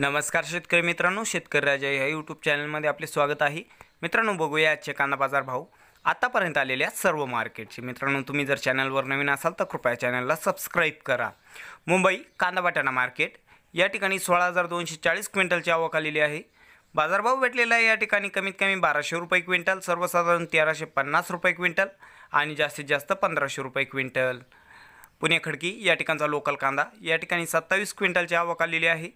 नमस्कार शेतकरी मित्रांनो शेतकरी राजा या यूट्यूब चॅनलमध्ये आपले स्वागत आहे मित्रांनो बघूया आजचे कांदा बाजार भाव आतापर्यंत आलेल्या सर्व मार्केटचे मित्रांनो तुम्ही जर चॅनलवर नवीन असाल तर कृपया चॅनलला सबस्क्राईब करा मुंबई कांदा बटाणा मार्केट या ठिकाणी सोळा हजार दोनशे चाळीस क्विंटलची आवक आलेली आहे बाजारभाव भेटलेला आहे या ठिकाणी कमीत कमी बाराशे रुपये क्विंटल सर्वसाधारण तेराशे पन्नास रुपये क्विंटल आणि जास्तीत जास्त पंधराशे रुपये क्विंटल पुणे खडकी या ठिकाणचा लोकल कांदा या ठिकाणी सत्तावीस क्विंटलची आवक आलेली आहे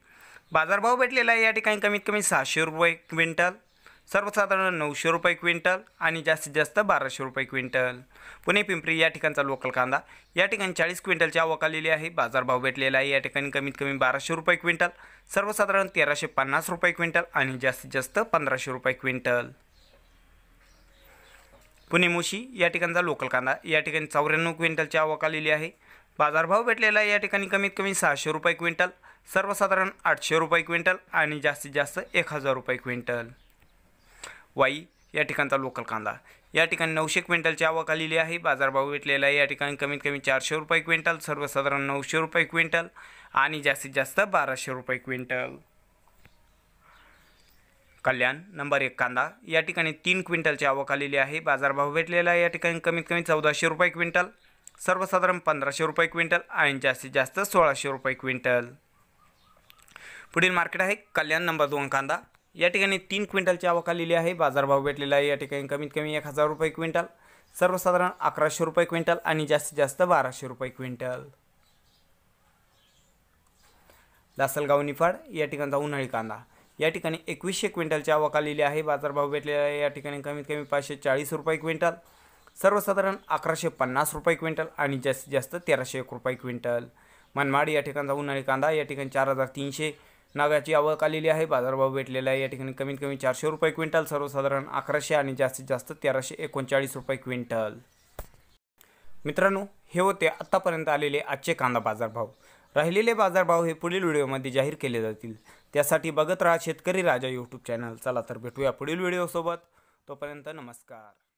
बाजारभाव भेटलेला आहे या ठिकाणी कमीत कमी सहाशे रुपये क्विंटल सर्वसाधारण नऊशे रुपये क्विंटल आणि जास्तीत जास्त बाराशे रुपये क्विंटल पुणे पिंपरी या ठिकाणचा लोकल कांदा या ठिकाणी चाळीस क्विंटलची आवक आलेली आहे बाजारभाव भेटलेला आहे या ठिकाणी कमीत कमी बाराशे रुपये क्विंटल सर्वसाधारण तेराशे पन्नास रुपये क्विंटल आणि जास्तीत जास्त पंधराशे रुपये क्विंटल पुणे मुशी या ठिकाणचा लोकल कांदा या ठिकाणी चौऱ्याण्णव क्विंटलची आवक आलेली आहे बाजारभाव भेटलेला आहे या ठिकाणी कमीत कमी सहाशे रुपये क्विंटल सर्वसाधारण आठशे रुपये क्विंटल आणि जास्तीत जास्त एक हजार रुपये क्विंटल वाई या ठिकाणचा लोकल कांदा या ठिकाणी नऊशे क्विंटलची आवक आलेली आहे बाजारभाव भेटलेला आहे या ठिकाणी कमीत कमी चारशे रुपये क्विंटल सर्वसाधारण नऊशे रुपये क्विंटल आणि जास्तीत जास्त बाराशे रुपये क्विंटल कल्याण नंबर एक कांदा या ठिकाणी तीन क्विंटलची आवक आलेली आहे बाजारभाव भेटलेला आहे या ठिकाणी कमीत कमी चौदाशे रुपये क्विंटल सर्वसाधारण पंधराशे रुपये क्विंटल आणि जास्तीत जास्त सोळाशे रुपये क्विंटल पुढील मार्केट आहे कल्याण नंबर दोन कांदा या ठिकाणी तीन क्विंटलची आवक आलेली आहे बाजारभाव भेटलेला आहे या ठिकाणी कमीत कमी एक हजार रुपये क्विंटल सर्वसाधारण अकराशे रुपये क्विंटल आणि जास्तीत जास्त बाराशे रुपये क्विंटल लासलगाव निफाड या ठिकाणचा उन्हाळी कांदा या ठिकाणी एकवीसशे क्विंटलची आवक आलेली आहे बाजारभाव भेटलेला आहे या ठिकाणी कमीत कमी पाचशे चाळीस रुपये क्विंटल सर्वसाधारण अकराशे पन्नास रुपये क्विंटल आणि जास्तीत जास्त तेराशे एक रुपये क्विंटल मनमाड या ठिकाणचा उन्हाळी कांदा या ठिकाणी चार हजार तीनशे नागाची आवक आलेली आहे बाजारभाव भेटलेला आहे या ठिकाणी कमीत कमी चारशे रुपये क्विंटल सर्वसाधारण अकराशे आणि जास्तीत जास्त तेराशे एकोणचाळीस रुपये क्विंटल मित्रांनो हे होते आत्तापर्यंत आलेले आजचे कांदा बाजारभाव राहिलेले बाजारभाव हे पुढील व्हिडिओमध्ये जाहीर केले जातील त्यासाठी बघत राहा शेतकरी राजा यूट्यूब चॅनल चला तर भेटूया पुढील व्हिडिओसोबत तोपर्यंत नमस्कार